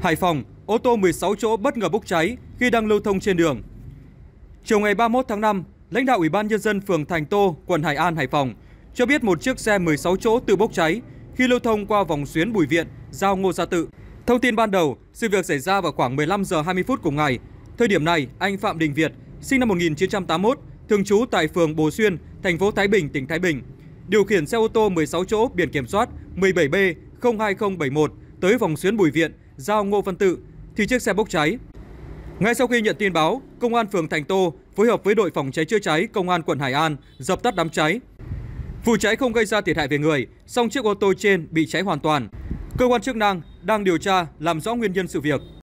Hải Phòng, ô tô 16 chỗ bất ngờ bốc cháy khi đang lưu thông trên đường. Chiều ngày 31 tháng 5, lãnh đạo Ủy ban nhân dân phường Thành Tô, quận Hải An, Hải Phòng cho biết một chiếc xe 16 chỗ tự bốc cháy khi lưu thông qua vòng xuyến Bùi Viện, giao Ngô Gia Tự. Thông tin ban đầu, sự việc xảy ra vào khoảng 15 giờ 20 phút cùng ngày. Thời điểm này, anh Phạm Đình Việt, sinh năm 1981, thường trú tại phường Bồ Xuyên, thành phố Thái Bình, tỉnh Thái Bình, điều khiển xe ô tô 16 chỗ biển kiểm soát 17B02071 tới vòng xuyến Bùi Viện giao Ngô Văn Tự thì chiếc xe bốc cháy. Ngay sau khi nhận tin báo, công an phường Thành Tô phối hợp với đội phòng cháy chữa cháy công an quận Hải An dập tắt đám cháy. Vụ cháy không gây ra thiệt hại về người, song chiếc ô tô trên bị cháy hoàn toàn. Cơ quan chức năng đang điều tra làm rõ nguyên nhân sự việc.